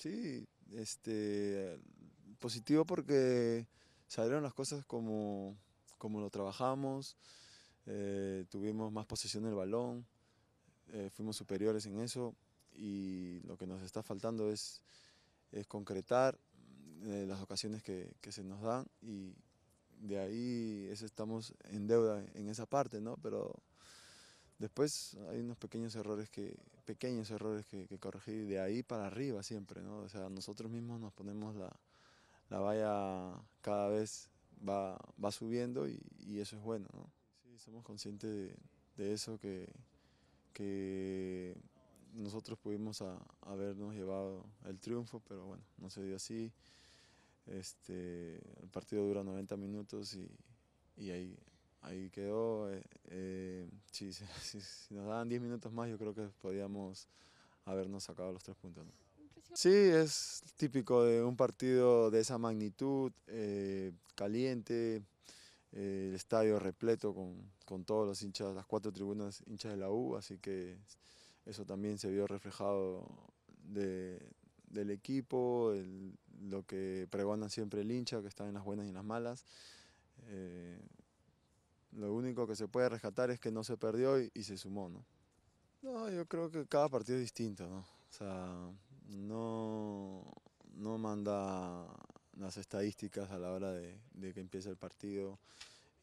Sí, este, positivo porque salieron las cosas como, como lo trabajamos, eh, tuvimos más posesión del balón, eh, fuimos superiores en eso y lo que nos está faltando es, es concretar eh, las ocasiones que, se nos dan y de ahí estamos en deuda en esa parte, ¿no? Pero Después hay unos pequeños errores que, pequeños errores que, corregí de ahí para arriba siempre, ¿no? O sea, nosotros mismos nos ponemos la, valla cada vez va, va subiendo y, eso es bueno, ¿no? somos conscientes de, eso que, nosotros pudimos habernos llevado el triunfo, pero bueno, no se dio así. Este, el partido dura 90 minutos y, y ahí Ahí quedó. Eh, eh, si, nos daban 10 minutos más, yo creo que podíamos habernos sacado los tres puntos. Sí, es típico de un partido de esa magnitud, eh, caliente, el estadio repleto con, con, todos los hinchas, las cuatro tribunas hinchas de la U, así que eso también se vio reflejado del equipo, lo que pregonan siempre el hincha, que están en las buenas y en las malas. Lo único que se puede rescatar es que no se perdió y, se sumó, ¿no? No, yo creo que cada partido es distinto, ¿no? O sea, no, manda las estadísticas a la hora de, que empiece el partido.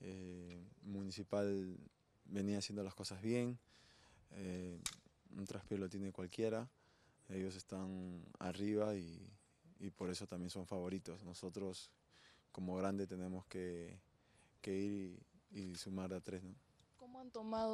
Eh, municipal venía haciendo las cosas bien, eh, un traspié lo tiene cualquiera, ellos están arriba y, por eso también son favoritos. Nosotros como grande tenemos que, que ir y sumar a tres, ¿no? ¿Cómo han tomado